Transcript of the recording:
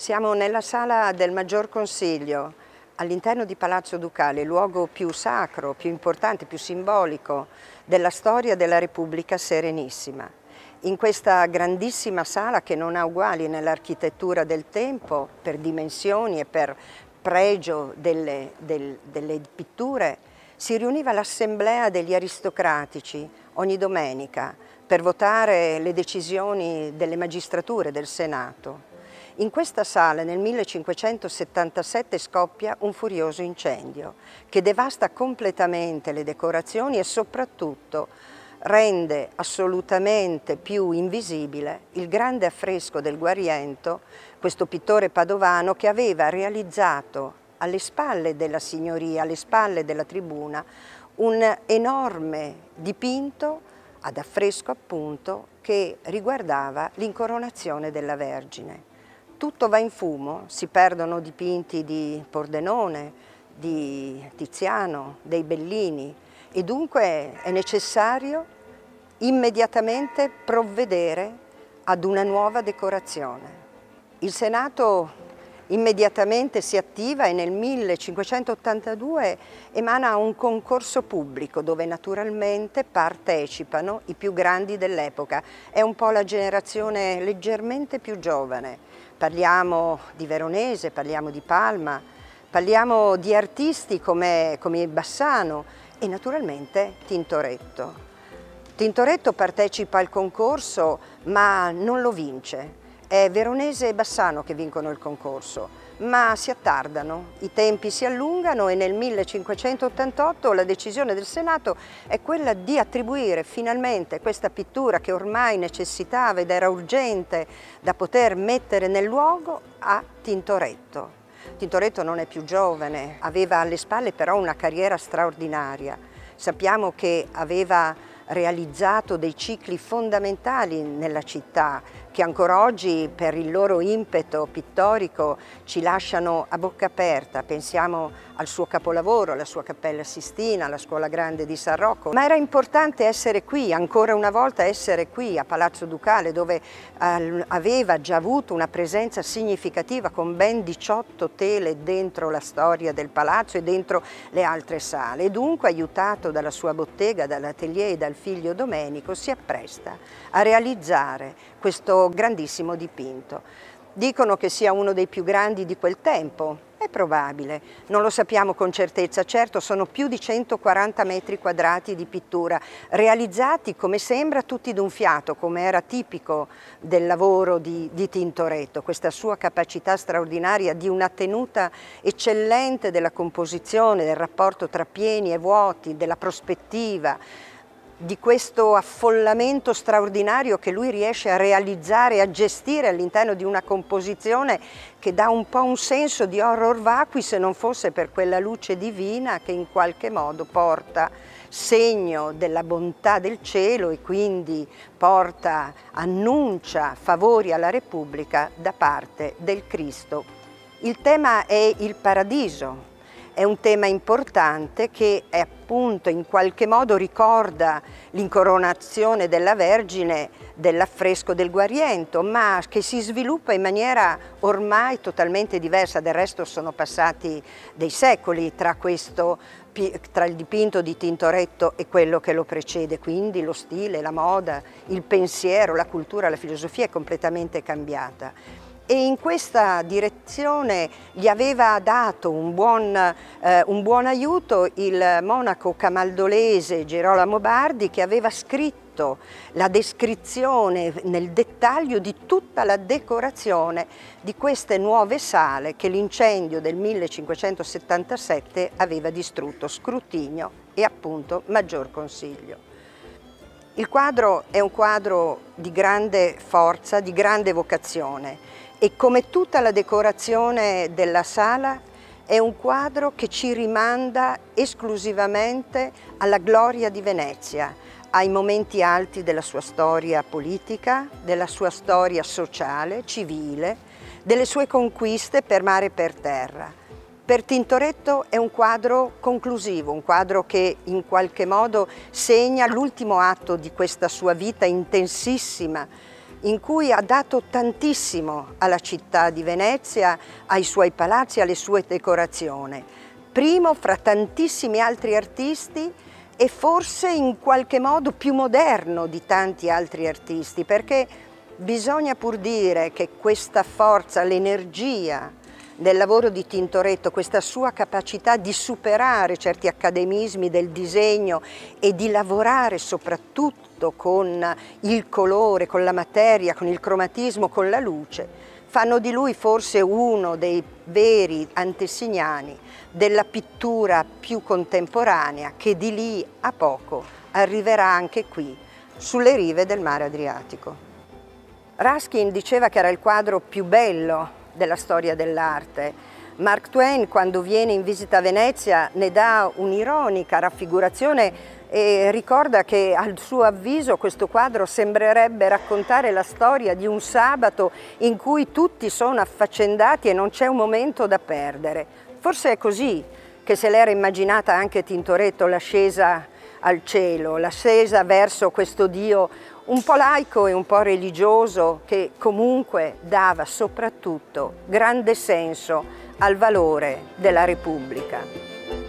Siamo nella sala del Maggior Consiglio, all'interno di Palazzo Ducale, luogo più sacro, più importante, più simbolico della storia della Repubblica Serenissima. In questa grandissima sala che non ha uguali nell'architettura del tempo, per dimensioni e per pregio delle, del, delle pitture, si riuniva l'assemblea degli aristocratici ogni domenica per votare le decisioni delle magistrature del Senato. In questa sala nel 1577 scoppia un furioso incendio che devasta completamente le decorazioni e soprattutto rende assolutamente più invisibile il grande affresco del Guariento, questo pittore padovano che aveva realizzato alle spalle della signoria, alle spalle della tribuna, un enorme dipinto ad affresco appunto che riguardava l'incoronazione della Vergine tutto va in fumo, si perdono dipinti di Pordenone, di Tiziano, dei Bellini e dunque è necessario immediatamente provvedere ad una nuova decorazione. Il Senato immediatamente si attiva e nel 1582 emana un concorso pubblico dove naturalmente partecipano i più grandi dell'epoca, è un po' la generazione leggermente più giovane, parliamo di Veronese, parliamo di Palma, parliamo di artisti come, come Bassano e naturalmente Tintoretto. Tintoretto partecipa al concorso ma non lo vince, è Veronese e Bassano che vincono il concorso, ma si attardano, i tempi si allungano e nel 1588 la decisione del Senato è quella di attribuire finalmente questa pittura che ormai necessitava ed era urgente da poter mettere nel luogo a Tintoretto. Tintoretto non è più giovane, aveva alle spalle però una carriera straordinaria. Sappiamo che aveva realizzato dei cicli fondamentali nella città, che ancora oggi per il loro impeto pittorico ci lasciano a bocca aperta. Pensiamo al suo capolavoro, alla sua Cappella Sistina, alla Scuola Grande di San Rocco. Ma era importante essere qui, ancora una volta essere qui a Palazzo Ducale dove ehm, aveva già avuto una presenza significativa con ben 18 tele dentro la storia del palazzo e dentro le altre sale. E dunque aiutato dalla sua bottega, dall'atelier e dal figlio Domenico si appresta a realizzare questo grandissimo dipinto. Dicono che sia uno dei più grandi di quel tempo, è probabile, non lo sappiamo con certezza, certo sono più di 140 metri quadrati di pittura realizzati come sembra tutti d'un fiato, come era tipico del lavoro di, di, Tintoretto, questa sua capacità straordinaria di una tenuta eccellente della composizione, del rapporto tra pieni e vuoti, della prospettiva, di questo affollamento straordinario che lui riesce a realizzare, a gestire all'interno di una composizione che dà un po' un senso di horror vacui se non fosse per quella luce divina che in qualche modo porta segno della bontà del cielo e quindi porta, annuncia favori alla Repubblica da parte del Cristo. Il tema è il paradiso, è un tema importante che appunto in qualche modo ricorda l'incoronazione della Vergine dell'affresco del Guariento, ma che si sviluppa in maniera ormai totalmente diversa, del resto sono passati dei secoli tra, questo, tra il dipinto di Tintoretto e quello che lo precede, quindi lo stile, la moda, il pensiero, la cultura, la filosofia è completamente cambiata e in questa direzione gli aveva dato un buon, eh, un buon aiuto il monaco camaldolese Gerolamo Bardi che aveva scritto la descrizione nel dettaglio di tutta la decorazione di queste nuove sale che l'incendio del 1577 aveva distrutto, scrutinio e appunto maggior consiglio. Il quadro è un quadro di grande forza, di grande vocazione e come tutta la decorazione della sala è un quadro che ci rimanda esclusivamente alla gloria di Venezia, ai momenti alti della sua storia politica, della sua storia sociale, civile, delle sue conquiste per mare e per terra. Per Tintoretto è un quadro conclusivo, un quadro che in qualche modo segna l'ultimo atto di questa sua vita intensissima, in cui ha dato tantissimo alla città di Venezia, ai suoi palazzi, alle sue decorazioni. Primo fra tantissimi altri artisti e forse in qualche modo più moderno di tanti altri artisti, perché bisogna pur dire che questa forza, l'energia del lavoro di Tintoretto, questa sua capacità di superare certi accademismi del disegno e di lavorare soprattutto contatto con il colore, con la materia, con il cromatismo, con la luce, fanno di lui forse uno dei veri antesignani della pittura più contemporanea che di lì a poco arriverà anche qui, sulle rive del mare Adriatico. Ruskin diceva che era il quadro più bello della storia dell'arte. Mark Twain quando viene in visita a Venezia ne dà un'ironica raffigurazione e ricorda che al suo avviso questo quadro sembrerebbe raccontare la storia di un sabato in cui tutti sono affaccendati e non c'è un momento da perdere. Forse è così che se l'era immaginata anche Tintoretto l'ascesa al cielo, l'ascesa verso questo Dio un po' laico e un po' religioso che comunque dava soprattutto grande senso al valore della Repubblica.